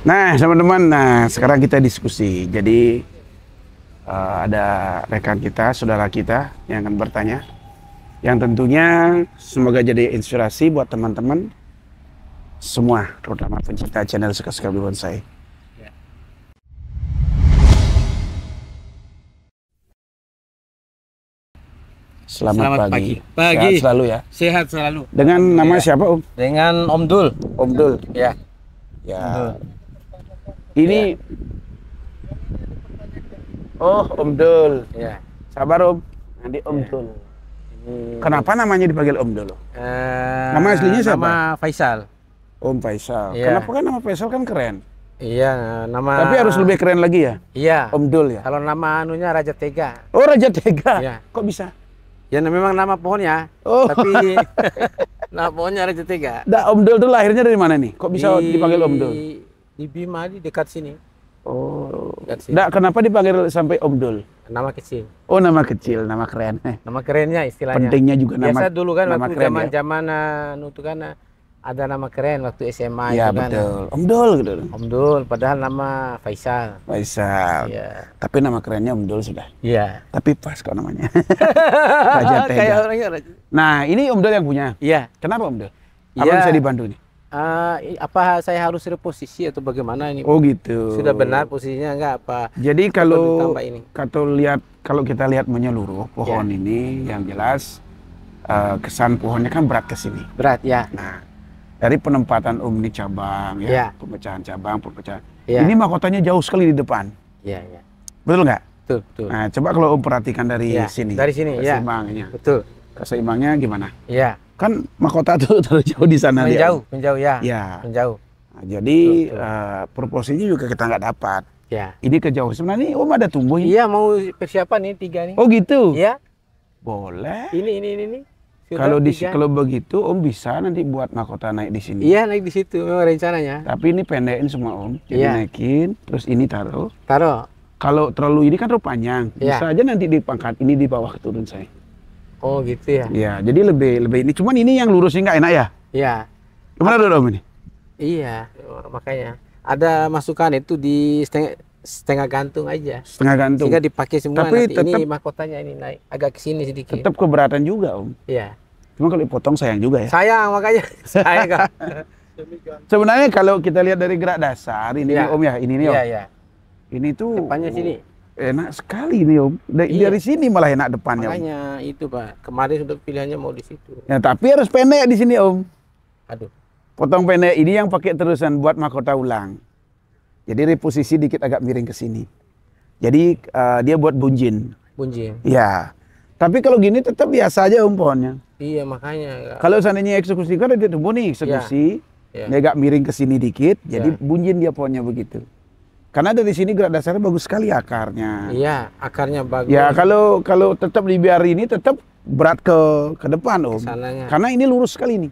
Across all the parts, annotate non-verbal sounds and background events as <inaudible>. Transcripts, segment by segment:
Nah, teman-teman, nah sekarang kita diskusi. Jadi uh, ada rekan kita, saudara kita yang akan bertanya. Yang tentunya semoga jadi inspirasi buat teman-teman semua, terutama pencinta channel suka-suka Bonsai. Selamat, Selamat pagi. pagi. Pagi. Sehat selalu ya. Sehat selalu. Dengan nama ya. siapa, Om? Dengan Om Dul. Om Dul. Ya. Ya. Om Dul ini ya. Oh, Om Dul. Ya. Sabar Om. Nanti Om ya. Dul. Ini... Kenapa namanya dipanggil Om Dul? Uh, nama aslinya siapa? Nama Faisal. Om Faisal. Ya. Kenapa kan nama Faisal kan keren? Iya, nama. Tapi harus lebih keren lagi ya. Iya. Om Dul ya. Kalau nama anunya Raja Tega. Oh, Raja Tega. Ya. Kok bisa? Ya nah, memang nama pohonnya. Oh. Tapi <laughs> <laughs> nama pohonnya Raja Tega. Nah, Om Dul tuh lahirnya dari mana nih? Kok bisa Di... dipanggil Om Dul? Di Bima di dekat sini. Oh. Dekat sini. Nah, kenapa dipanggil sampai Om Dul? Nama kecil. Oh, nama kecil, nama keren. Eh. Nama kerennya istilahnya. Pentingnya juga Biasa nama. Biasa dulu kan nama waktu zaman-zaman ya? itu anu kan ada nama keren waktu SMA ya, itu kan. betul. Om Dul gitu. Om Dul padahal nama Faisal. Faisal. Iya. Tapi nama kerennya Om Dul sudah. Iya. Tapi pas kok namanya. Raja <laughs> Kayak orangnya Nah, ini Om Dul yang punya. Iya. Kenapa Om Dul? Apa ya. bisa dibantu nih? uh, apa saya harus reposisi atau bagaimana ini? Oh gitu. Sudah benar posisinya enggak apa? Jadi kalau ini? kalau lihat kalau kita lihat menyeluruh pohon yeah. ini yang jelas uh, kesan pohonnya kan berat ke sini. Berat ya. Nah, dari penempatan umni cabang ya, yeah. pemecahan cabang, pemecahan. Yeah. Ini mahkotanya jauh sekali di depan. Iya, iya. Betul nggak? Betul, betul. Nah, coba kalau om perhatikan dari yeah. sini. Dari sini, ya. Keseimbangannya. Betul. Keseimbangannya gimana? Iya. Kan mahkota tuh terlalu <laughs> jauh di sana. Menjauh, Jauh, menjauh ya. Ya. Menjauh. Nah, jadi Uh, proporsinya juga kita nggak dapat. Ya. Ini kejauhan. Sebenarnya Om ada tumbuhin. Iya, mau persiapan nih tiga nih. Oh gitu. Iya. Boleh. Ini ini ini ini. Kalau di kalau begitu Om bisa nanti buat mahkota naik di sini. Iya, naik di situ memang rencananya. Tapi ini pendekin semua Om. Jadi ya. naikin, terus ini taruh. Taruh. Kalau terlalu ini kan terlalu panjang. Ya. Bisa aja nanti dipangkat ini di bawah turun saya. Oh gitu ya. Iya, jadi lebih lebih ini. Cuman ini yang lurusnya nggak enak ya. Iya. Kemana dong om ini? Iya, makanya ada masukan itu di setengah, setengah gantung aja. Setengah gantung. Sehingga dipakai semua. Tapi tetap, ini mahkotanya ini naik agak ke sini sedikit. Tetap keberatan juga om. Iya. Cuma kalau dipotong sayang juga ya. Sayang makanya. <laughs> Sayang. Sebenarnya kalau kita lihat dari gerak dasar ini ya. om ya ini nih om. Iya iya. Ini tuh. Depannya sini enak sekali nih om dari, iya. dari sini malah enak depannya makanya om. itu pak kemarin sudah pilihannya mau di situ ya tapi harus pendek di sini om aduh potong pendek ini yang pakai terusan buat mahkota ulang jadi reposisi dikit agak miring ke sini jadi uh, dia buat bunjin bunjin ya tapi kalau gini tetap biasa aja om pohonnya iya makanya kalau seandainya eksekusi kan ada tumbuh nih eksekusi ya. Ya. dia agak miring ke sini dikit ya. jadi bunjin dia pohonnya begitu karena dari sini gerak dasarnya bagus sekali akarnya. Iya, akarnya bagus. Ya kalau kalau tetap dibiar ini tetap berat ke ke depan om. Kesananya. Karena ini lurus sekali nih.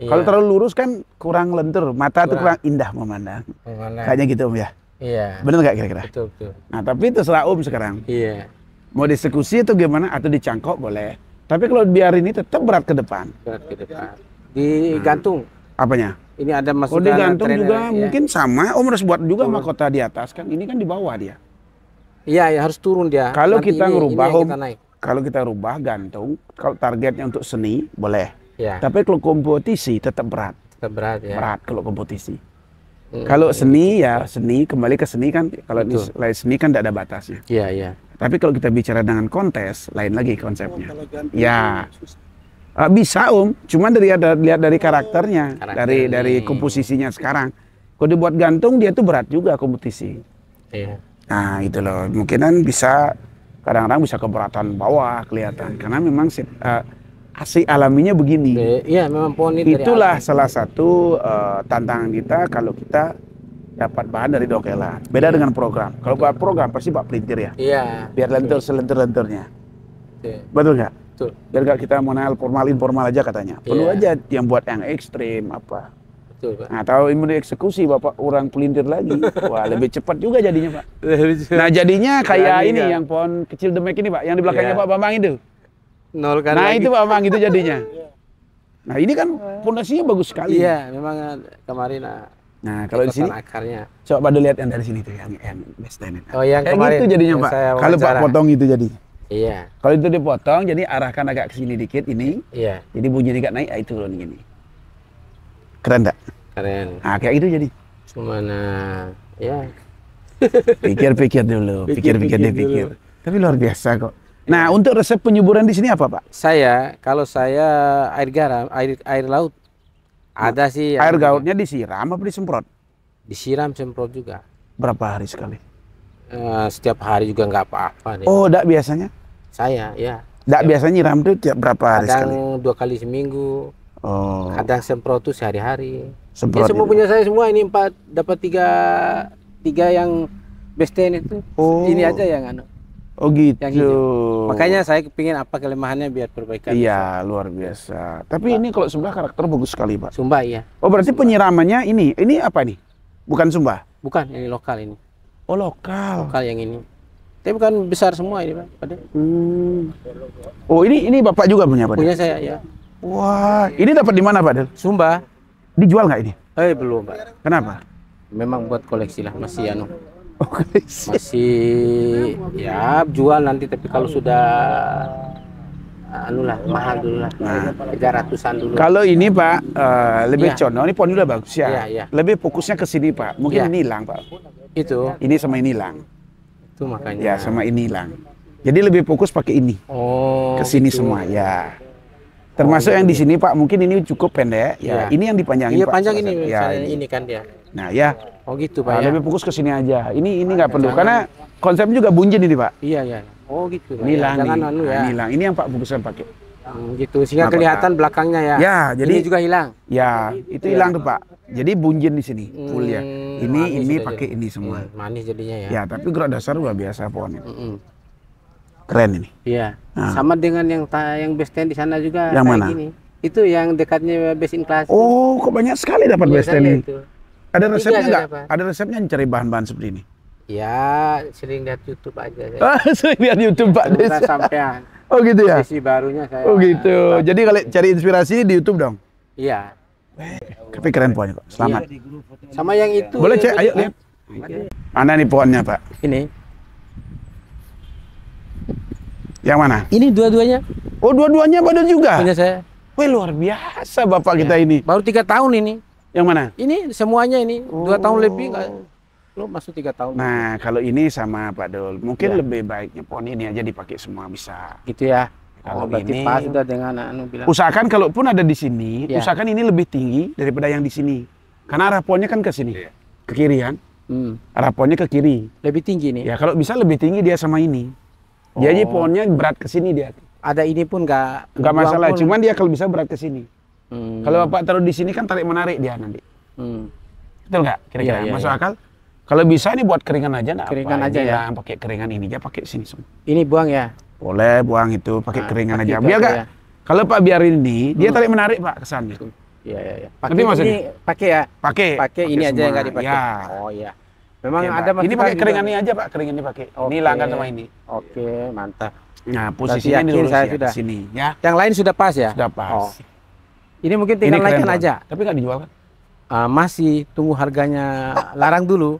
Iya. Kalau terlalu lurus kan kurang lentur, mata kurang. tuh kurang indah memandang. memandang. Kayaknya gitu om ya. Iya. Benar nggak kira-kira? Betul betul. Nah tapi terserah om sekarang. Iya. Mau diskusi atau gimana atau dicangkok boleh. Tapi kalau biar ini tetap berat ke depan. Berat ke depan. Digantung. Hmm. Apanya? Ini ada masuk Oh, gantung trainer, juga ya. mungkin sama. Om oh, harus buat juga turun. mahkota di atas kan. Ini kan di bawah dia. Iya, ya harus turun dia. Kalau Nanti kita ngerubah kalau kita rubah gantung, kalau targetnya untuk seni boleh. Ya. Tapi kalau kompetisi tetap berat. Tetap berat ya. Berat kalau kompetisi. Hmm, kalau iya, seni iya. ya seni kembali ke seni kan kalau di seni kan tidak ada batasnya. Iya, iya. Tapi kalau kita bicara dengan kontes lain lagi konsepnya. Oh, ya. Uh, bisa om, cuman dari ada lihat dari karakternya, Karakter dari ini. dari komposisinya sekarang. Kalau dibuat gantung dia tuh berat juga kompetisi. Iya. Nah itu loh, mungkinan bisa kadang-kadang bisa keberatan bawah kelihatan karena memang uh, ah, asli alaminya begini. Iya, memang pohon itu. Itulah dari salah satu uh, tantangan kita kalau kita dapat bahan dari dokela. Beda iya. dengan program. Kalau buat program pasti pak pelintir ya. Iya. Biar lentur selentur lenturnya. Iya. Betul nggak? Betul. Gitu. Biar gak kita mau mengenal formal informal aja katanya. Perlu yeah. aja yang buat yang ekstrim apa. Betul, Pak. Nah, tahu ini eksekusi Bapak orang pelintir lagi. Wah, lebih cepat juga jadinya, Pak. <laughs> nah, jadinya iya, kayak iya. ini yang pohon kecil demek ini, Pak, yang di belakangnya yeah. Pak Bambang itu. Nol kan Nah, lagi. itu Pak Bambang itu jadinya. <laughs> Iya. nah, ini kan pondasinya bagus sekali. Iya, memang kemarin nah, Nah, kalau di sini akarnya. Coba pada lihat yang dari sini tuh yang yang best Oh, yang kemarin. Itu jadinya, Pak. Kalau Pak potong itu jadinya. Iya. Kalau itu dipotong, jadi arahkan agak ke sini dikit ini. Iya. Jadi bunyi agak naik, ah, itu turun gini. Keren enggak? Keren. Nah, kayak gitu jadi. Gimana? Ya. <laughs> Pikir-pikir dulu, pikir-pikir Pikir. Tapi luar biasa kok. Nah, untuk resep penyuburan di sini apa, Pak? Saya, kalau saya air garam, air air laut. Nah, ada sih. Air gautnya disiram apa disemprot? Disiram, semprot juga. Berapa hari sekali? Uh, setiap hari juga nggak apa-apa. Oh, enggak biasanya? Saya, ya. Tidak ya. biasanya nyiram itu tiap berapa hari kadang sekali? Kadang dua kali seminggu. Oh. Kadang semprot tuh sehari-hari. Semprot. Ya, semua punya saya semua ini empat dapat tiga tiga yang besten itu. Oh. Ini aja yang anu. Oh gitu. Makanya saya kepingin apa kelemahannya biar perbaikan. Iya, bisa. luar biasa. Tapi Sumba. ini kalau Sumba karakter bagus sekali, Pak. Sumba iya. Oh, berarti Sumba. penyiramannya ini. Ini apa nih? Bukan Sumba. Bukan, ini lokal ini. Oh, lokal. Lokal yang ini. Tapi kan besar semua ini, Pak. Hmm. Oh, ini ini Bapak juga punya, Pak? Punya saya, ya. Wah, ini dapat di mana, Pak Sumba. Dijual nggak ini? Eh, belum, Pak. Kenapa? Memang buat koleksi lah, masih anu. Oh, koleksi. Masih ya jual nanti tapi kalau sudah anu lah mahal dulu lah tiga nah. ratusan dulu kalau ini pak uh, lebih ya. condong ini pohon udah bagus ya. ya, ya. lebih fokusnya ke sini pak mungkin ya. ini hilang pak itu ini sama ini hilang itu makanya. Ya, sama ini hilang. Jadi lebih fokus pakai ini. Oh. Ke sini gitu. semua ya. Termasuk oh, yang di gitu. sini Pak, mungkin ini cukup pendek. Ya, ya. ini yang dipanjangin Iya, Pak. panjang ini ya, ini. ini kan dia. Ya. Nah, ya. Oh gitu Pak. Nah, ya. Lebih fokus ke sini aja. Ini ini nggak nah, perlu karena konsep juga bunjin ini Pak. Iya, iya. Oh gitu. Ya. Ini hilang anu, ya. nih. Ini hilang. Ini yang Pak fokuskan pakai. Hmm, gitu sehingga nah, kelihatan belakangnya ya. Ya, jadi ini juga hilang. Ya, itu iya. hilang tuh Pak. Jadi bunjin di sini full ya. Hmm, ini ini pakai ini semua. Hmm, manis jadinya ya. Ya, tapi gerak dasar luar biasa pohon ini. Hmm. Keren ini. Iya. Nah. Sama dengan yang yang besten di sana juga. Yang mana? Gini. Itu yang dekatnya best in class. Oh, kok banyak sekali dapat best iya, besten ini. Ada resepnya enggak? Ada resepnya cari bahan-bahan seperti ini. Ya, sering lihat YouTube aja. Ah, <laughs> sering lihat YouTube Pak <laughs> Sampai Oh gitu ya. Sisi barunya saya. Oh gitu. Jadi kalau cari inspirasi di YouTube dong. Iya. Tapi keren pohonnya kok. Selamat. Iya, Sama yang itu. Boleh cek, ayo lihat. Iya. Mana nih pohonnya, Pak? Ini. Yang mana? Ini dua-duanya. Oh, dua-duanya badan juga. Punya saya. Wih, luar biasa Bapak ya. kita iya. ini. Baru tiga tahun ini. Yang mana? Ini semuanya ini, dua oh. tahun lebih lo masuk tiga tahun. Nah, gitu. kalau ini sama Pak Dol, mungkin ya. lebih baiknya pohon ini aja dipakai semua bisa. Gitu ya. Kalau oh, ini pas udah dengan anu bilang. Usahakan kalaupun ada di sini, ya. usahakan ini lebih tinggi daripada yang di sini. Karena arah pohonnya kan ke sini. Ya. Ke kiri kan? Hmm. Arah pohonnya ke kiri. Lebih tinggi nih. Ya, kalau bisa lebih tinggi dia sama ini. Oh. Jadi pohonnya berat ke sini dia. Ada ini pun nggak nggak masalah, pun. cuman dia kalau bisa berat ke sini. Hmm. Kalau Bapak taruh di sini kan tarik menarik dia nanti. Hmm. Betul nggak? Kira-kira ya, ya, masuk ya. akal? Kalau bisa ini buat keringan aja nah. Keringan aja ya. ya. Pakai keringan ini aja pakai sini semua. Ini buang ya. Boleh buang itu pakai ah, keringan aja. Biar gak, ya? kalau Pak biarin ini, dia hmm. tarik menarik Pak kesannya. Iya iya iya. Nanti ini pakai ya. Pakai. Pakai ini aja yang gak dipakai. Ya. Oh iya. Memang iya, ada ada Ini pakai keringan ini aja Pak, keringan ini pakai. Ini langgan sama ini. Oke, mantap. Nah, posisi ini dulu saya ya, sudah. sini ya. Yang lain sudah pas ya? Sudah pas. Oh. Ini mungkin tinggal ini naikkan aja. Tapi nggak dijual kan? masih tunggu harganya larang dulu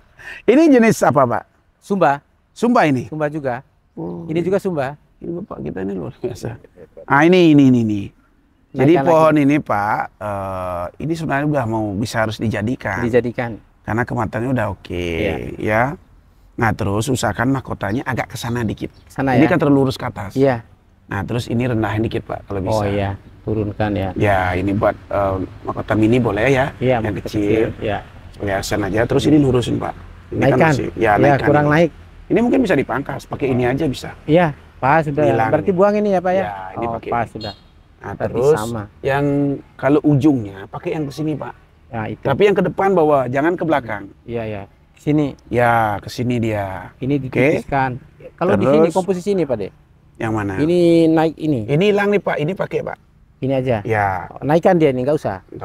ini jenis apa, Pak? Sumba. Sumba ini. Sumba juga. Oh, ini juga Sumba. Ini Bapak kita ini luar biasa. Ah, ini ini ini ini. Jadi Naikkan pohon lagi. ini, Pak, uh, ini sebenarnya udah mau bisa harus dijadikan. Dijadikan. Karena kematannya udah oke, okay, iya. yeah. ya. Nah, terus usahakan mahkotanya agak ke sana dikit. Sana ini ya. kan terlurus ke atas. Iya. Nah, terus ini rendahin dikit, Pak, kalau oh, bisa. Oh iya, turunkan ya. Ya, ini buat uh, mahkota mini boleh ya. Iya, yang kecil. kecil. Ya. Ya, sana aja. Terus ini lurusin, Pak. Ini kan naikkan. Kan masih, ya, ya naikkan kurang ini. naik. Ini mungkin bisa dipangkas, pakai ini aja bisa. Iya, pas sudah. Bilang. Berarti buang ini ya, Pak ya? ya ini oh, pakai pas ini. sudah. Nah, terus sama. yang kalau ujungnya pakai yang ke sini, Pak. Ya, itu. Tapi yang ke depan bawa, jangan ke belakang. Iya, ya. Sini. Ya, ke sini dia. Ini ditipiskan. Okay. Kalau di sini komposisi ini, Pak, deh. Yang mana? Ini naik ini. Ini hilang nih, Pak. Ini pakai, Pak. Ini aja. Ya. Oh, naikkan dia ini nggak usah. Dia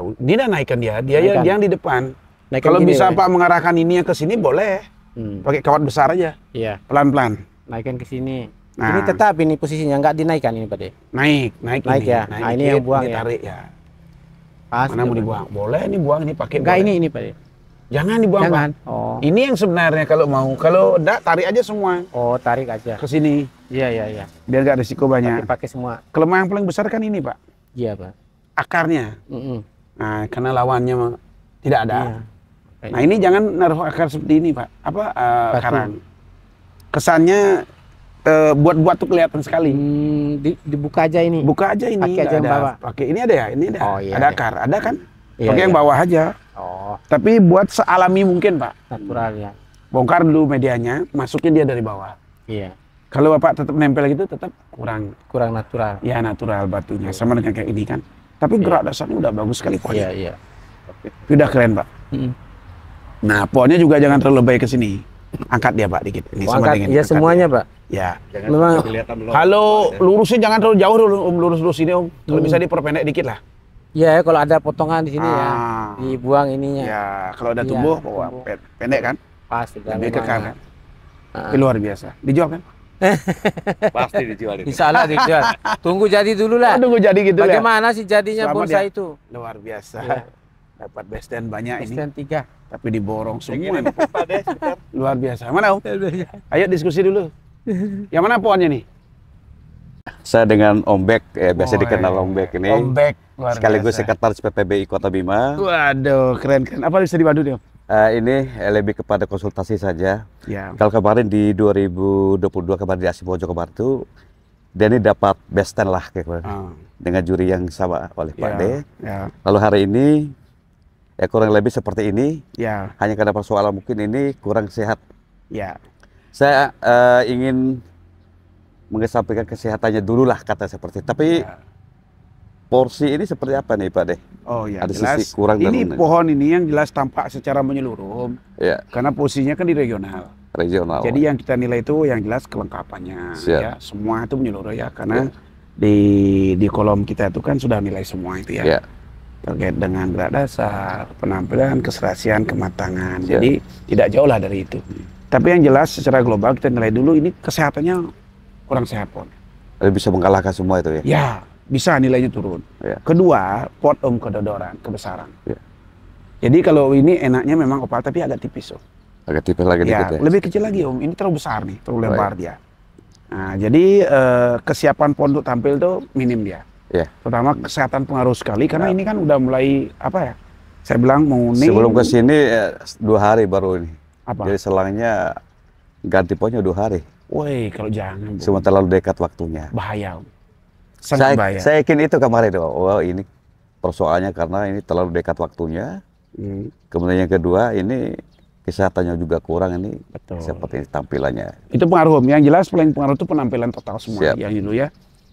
naikkan dia. Dia naikkan. yang di depan. Nah, kalau gini, bisa Pak mengarahkan ininya ke sini boleh. Hmm. Pakai kawat besar aja. Iya. Pelan-pelan. Naikkan ke sini. Nah. Ini tetap ini posisinya nggak dinaikkan ini Pak De. Naik, naik, naik ini. ya. Naik nah, ini yang buang ini ya. Tarik ya. Pas. Mana mau dibuang? Boleh ini buang ini pakai. Enggak ini ini Pak De. Jangan dibuang Jangan. Pak. Oh. Ini yang sebenarnya kalau mau. Kalau enggak tarik aja semua. Oh, tarik aja. Ke sini. Iya, iya, iya. Biar enggak risiko banyak. Pakai, pakai semua. Kelemahan yang paling besar kan ini, Pak. Iya, Pak. Akarnya. Mm -mm. Nah, karena lawannya tidak ada. Iya nah ini gitu. jangan naruh akar seperti ini pak. Apa uh, karang? Kesannya eh, buat-buat uh, tuh kelihatan sekali. Hmm, di, dibuka aja ini. Buka aja ini. Pakai aja yang bawah. Pakai ini ada ya, ini ada. Oh, iya, ada iya. akar, ada kan? Iya, Pakai iya. yang bawah aja. Oh. Tapi buat sealami mungkin pak. Natural ya. Bongkar dulu medianya, masukin dia dari bawah. Iya. Kalau bapak tetap nempel gitu, tetap kurang. Kurang natural. Ya natural batunya, iya. sama dengan kayak ini kan. Tapi iya. gerak dasarnya udah bagus sekali. Iya iya. Sudah Udah keren pak. Mm -hmm. Nah, pohonnya juga jangan terlalu baik ke sini. Angkat dia, Pak, dikit. Ini oh, sama angkat, ya semuanya, dia. Pak. Ya. Jangan Memang kalau lurusnya jangan terlalu jauh dulu, Om. Lurus lurus sini, Om. Kalau hmm. bisa diperpendek dikit lah. Iya, kalau ada potongan di sini ya. ah. ya, dibuang ininya. Ya, kalau ada ya, tumbuh, bawa pendek kan? Pasti. Lebih ke kan? Ah. luar biasa. Dijual kan? <laughs> Pasti dijual itu. Insya Allah dijual. <laughs> Tunggu jadi dulu lah. Tunggu jadi gitu Bagaimana ya. sih jadinya Selamat bonsai ya. itu? Luar biasa. Ya dapat best stand banyak best ini. Best tiga. Tapi diborong semua. <laughs> Luar biasa. Mana Om? Ayo diskusi dulu. Yang mana pohonnya nih? Saya dengan Om Bek, ya, biasa oh, dikenal iya. Om Bek ini. Om Bek, luar Sekaligus biasa. sekretaris PPBI Kota Bima. Waduh, keren-keren. Apa bisa dibantu nih Om? Uh, ini eh, lebih kepada konsultasi saja. Ya. Kalau kemarin di 2022 kemarin di Asih Mojo kemarin itu, Denny dapat best stand lah kayak uh. dengan juri yang sama oleh Pak ya, D. Ya. Lalu hari ini ya kurang lebih seperti ini. Ya. Hanya karena persoalan mungkin ini kurang sehat. Ya. Saya uh, ingin mengesampingkan kesehatannya dulu lah kata seperti. Tapi ya. porsi ini seperti apa nih Pak Deh? Oh ya. Ada jelas. sisi kurang ini pohon ini yang jelas tampak secara menyeluruh. Ya. Karena posisinya kan di regional. Regional. Jadi yang kita nilai itu yang jelas kelengkapannya. Siap. Ya. Semua itu menyeluruh ya karena ya. di di kolom kita itu kan sudah nilai semua itu ya. ya terkait dengan gerak dasar, penampilan, keserasian, kematangan. Ya. Jadi tidak jauh lah dari itu. Hmm. Tapi yang jelas secara global kita nilai dulu ini kesehatannya kurang sehat pon. Eh, bisa mengalahkan semua itu ya? Ya, bisa nilainya turun. Ya. Kedua, pot om kedodoran, kebesaran. Ya. Jadi kalau ini enaknya memang opal tapi agak tipis om. Agak tipis lagi ya, dikit ya? lebih kecil lagi om. Ini terlalu besar nih, terlalu lebar oh, ya. dia. Nah, jadi eh, kesiapan pon untuk tampil tuh minim dia. Yeah. Pertama kesehatan pengaruh sekali karena yeah. ini kan udah mulai apa ya? Saya bilang mau nih. Sebelum ke sini eh, dua hari baru ini. Apa? Jadi selangnya ganti ponnya dua hari. Woi, kalau jangan. Cuma terlalu dekat waktunya. Bahaya. Sangat saya, bahaya. Saya yakin itu kemarin Oh, ini persoalannya karena ini terlalu dekat waktunya. Hmm. Kemudian yang kedua ini kesehatannya juga kurang ini Betul. seperti tampilannya. Itu pengaruh Yang jelas paling pengaruh itu penampilan total semua Siap. yang itu ya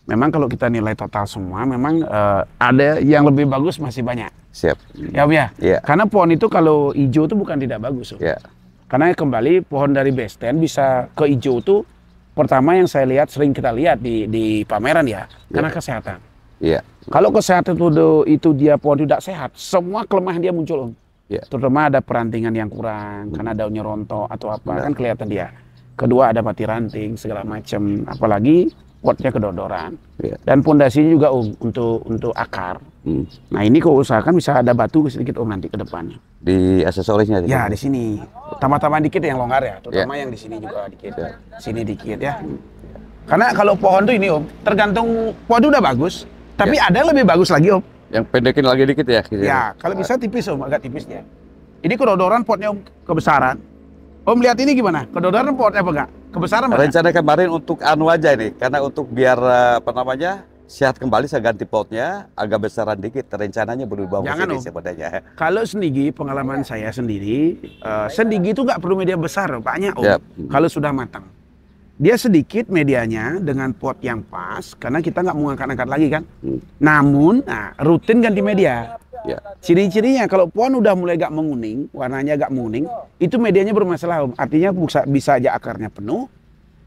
memang kalau kita nilai total semua, memang uh, ada yang lebih bagus masih banyak. Siap. Ya, ya. Yeah. Karena pohon itu kalau hijau itu bukan tidak bagus. Yeah. Karena kembali pohon dari besten bisa ke hijau itu pertama yang saya lihat sering kita lihat di di pameran ya, yeah. karena iya. kesehatan. Yeah. Kalau kesehatan itu itu dia pohon tidak sehat, semua kelemahan dia muncul. Yeah. Terutama ada perantingan yang kurang, hmm. karena daunnya rontok atau apa Benar. kan kelihatan dia. Kedua ada mati ranting segala macam, apalagi potnya kedodoran yeah. dan pondasinya juga um, untuk untuk akar. Hmm. Nah ini kok usahakan bisa ada batu sedikit om oh, nanti ke depannya. Di aksesorisnya? Ya di sini. Tambah-tambah dikit yang longgar ya, iya. terutama yeah. yang di sini juga dikit, yeah. sini dikit ya. Hmm. Karena kalau pohon tuh ini om, tergantung pohon udah bagus, tapi yeah. ada lebih bagus lagi om. Yang pendekin lagi dikit ya? Gitu. Ya, ya kalau bisa tipis om, agak tipis ya. Ini kedodoran potnya om kebesaran. Om lihat ini gimana? Kedodoran potnya apa enggak? kebesaran mana? Rencana kemarin untuk anu aja ini, karena untuk biar eh, apa namanya sehat kembali saya ganti potnya agak besaran dikit. Rencananya berubah Jangan ini sebenarnya. Kalau sendiri pengalaman saya sendiri, uh, eh, sendiri itu nggak perlu media besar banyak oh Yep. Iya. Kalau sudah matang dia sedikit medianya dengan pot yang pas karena kita nggak mau angkat-angkat lagi kan. Hmm. Namun nah, rutin ganti media. Ya. Ciri-cirinya kalau pohon udah mulai agak menguning, warnanya agak menguning, itu medianya bermasalah om. Artinya bisa, bisa aja akarnya penuh,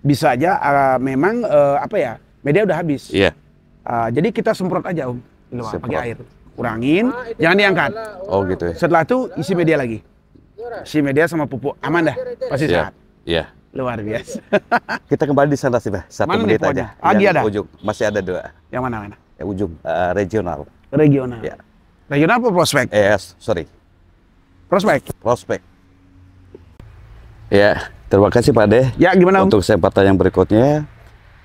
bisa aja uh, memang uh, apa ya media udah habis. Iya. Uh, jadi kita semprot aja om, pakai air, kurangin, ah, jangan diangkat. Oh gitu. Ya. Setelah itu isi media lagi, isi media sama pupuk aman dah, pasti iya. sehat. Iya. Luar iya. biasa. <laughs> Kita kembali di sana sih, Bah. Satu mana menit aja. Ah, ada. ujung. Masih ada dua. Yang mana mana? Ya, ujung uh, regional. Regional. Ya. Regional apa prospek? Eh, yes, sorry. Prospek. Prospek. Ya, terima kasih Pak Deh. Ya, gimana? Untuk kesempatan yang berikutnya.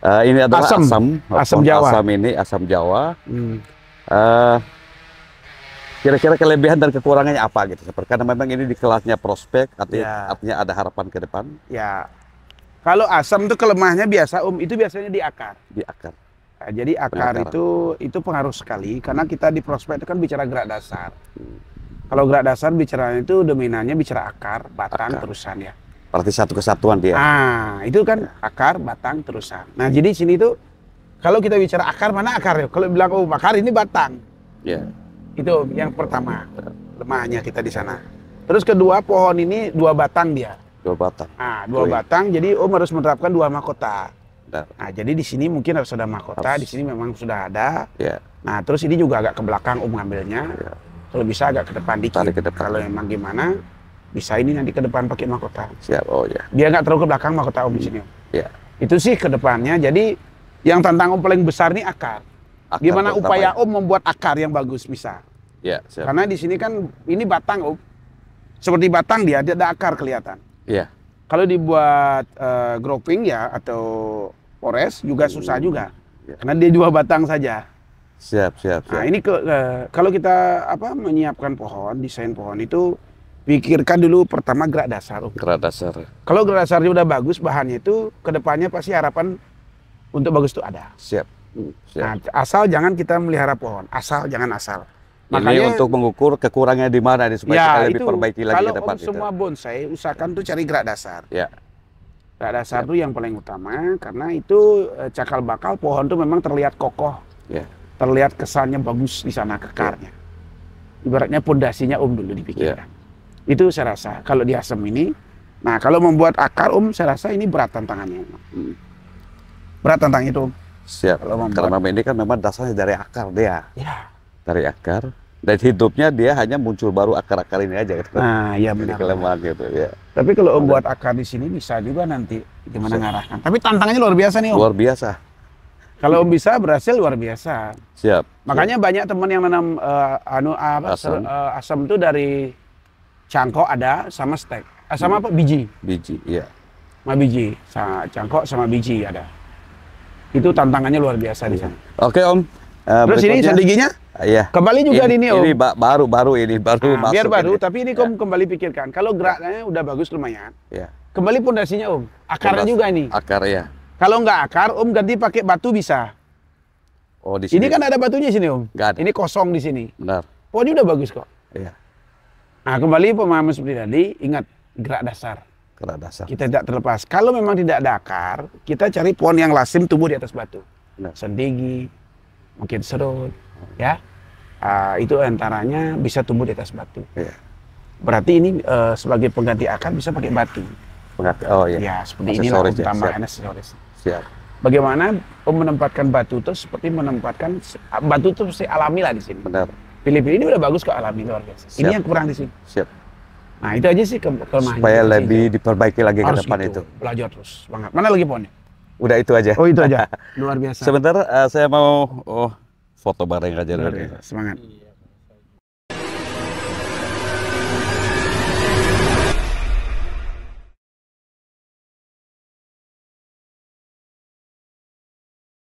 Uh, ini adalah asam. Asam, asam oh, Jawa. Asam ini asam Jawa. Hmm. Uh, kira-kira kelebihan dan kekurangannya apa gitu karena memang ini di kelasnya prospek artinya yeah. artinya ada harapan ke depan ya kalau asam itu kelemahnya biasa um itu biasanya di akar. Di akar. Nah, jadi akar itu itu pengaruh sekali karena kita di prospek itu kan bicara gerak dasar. Hmm. Kalau gerak dasar bicaranya itu dominannya bicara akar, batang, akar. terusan ya. Berarti satu kesatuan dia. Ah, itu kan ya. akar, batang, terusan. Nah, hmm. jadi sini itu kalau kita bicara akar mana akar ya? Kalau bilang oh akar ini batang. Ya. Itu yang pertama ya. lemahnya kita di sana. Terus kedua pohon ini dua batang dia. Dua batang. Nah, dua Koin. batang. Jadi Om harus menerapkan dua mahkota. Nah, jadi di sini mungkin harus ada mahkota. Harus. Di sini memang sudah ada. Ya. Nah, terus ini juga agak ke belakang Om ngambilnya. Ya. Kalau bisa agak ke depan dikit. ke depan. Kalau memang gimana, bisa ini nanti ke depan pakai mahkota. Siap, oh ya. Biar nggak terlalu ke belakang mahkota Om di sini. Om. Ya. Itu sih ke depannya. Jadi yang tantang Om paling besar nih akar. akar gimana upaya Om membuat akar yang bagus bisa. Ya, siap. Karena di sini kan ini batang Om. Seperti batang dia, dia ada akar kelihatan. Iya. Kalau dibuat uh, groping ya atau pores juga susah hmm, juga. Yeah. Karena dia dua batang saja. Siap, siap, siap. Nah, ini ke, ke, eh, kalau kita apa menyiapkan pohon, desain pohon itu pikirkan dulu pertama gerak dasar. Gerak dasar. Kalau gerak dasarnya udah bagus bahannya itu kedepannya pasti harapan untuk bagus itu ada. Siap. Hmm. siap. Nah, asal jangan kita melihara pohon, asal jangan asal. Makanya, ini untuk mengukur kekurangannya di mana nih supaya ya, kita lebih itu, perbaiki lagi ke depan. Kalau semua bonsai usahakan tuh cari gerak dasar. Ya. Gerak dasar ya. yang paling utama karena itu eh, cakal bakal pohon tuh memang terlihat kokoh. Ya. Terlihat kesannya bagus di sana kekarnya. Ya. Ibaratnya pondasinya Om dulu dipikirkan. Ya. Itu saya rasa kalau di asem ini Nah, kalau membuat akar, Om, saya rasa ini berat tantangannya. Hmm. Berat tantang itu, Siap. Kalau membuat... Karena ini kan memang dasarnya dari akar dia. Ya cari akar dan iya. hidupnya dia hanya muncul baru akar-akar ini aja gitu. Nah, iya benar. kelemahan gitu ya. Tapi kalau buat akar di sini bisa juga nanti gimana ngarahkan. Tapi tantangannya luar biasa nih, Om. Luar biasa. Kalau Om bisa berhasil luar biasa. Siap. Makanya siap. banyak teman yang nanam uh, eh, anu apa asam. Uh, asam itu dari cangkok ada sama stek. Eh, sama apa? Biji. Biji, iya. Sama biji. Sama cangkok sama biji ada. Itu tantangannya luar biasa di iya. sana. Oke, Om. Uh, Terus ini sandiginya? Iya. Kembali juga ini, ini Om. Ini baru baru ini nah, baru nah, masuk. Biar baru ini. tapi ini ya. kembali pikirkan. Kalau geraknya udah bagus lumayan. Iya. Kembali pondasinya Om. Akar Pondas, juga ini. Akar ya. Kalau nggak akar Om ganti pakai batu bisa. Oh, di sini. Ini kan ada batunya sini, Om. Gak ada. Ini kosong di sini. Benar. Pohonnya udah bagus kok. Iya. Nah, kembali pemahaman seperti tadi, ingat gerak dasar. Gerak dasar. Kita tidak terlepas. Kalau memang tidak ada akar, kita cari pohon yang lasim tumbuh di atas batu. Nah. Sendigi, mungkin serut, ya uh, itu antaranya bisa tumbuh di atas batu. Yeah. Berarti ini uh, sebagai pengganti akar bisa pakai batu. Pengganti, oh iya. iya ya, seperti ini utama ya. Siap. Bagaimana menempatkan batu itu seperti menempatkan batu itu mesti alami lah di sini. Benar. Pilih-pilih ini udah bagus kok alami luar biasa. Siap. Ini yang kurang di sini. Siap. Nah itu aja sih ke kelemahannya. Supaya lebih itu. diperbaiki lagi Harus ke depan gitu. itu. Belajar terus banget. Mana lagi pohonnya? Udah itu aja. Oh itu aja. luar biasa. <laughs> Sebentar uh, saya mau oh, foto bareng aja. Ya, semangat. Iya.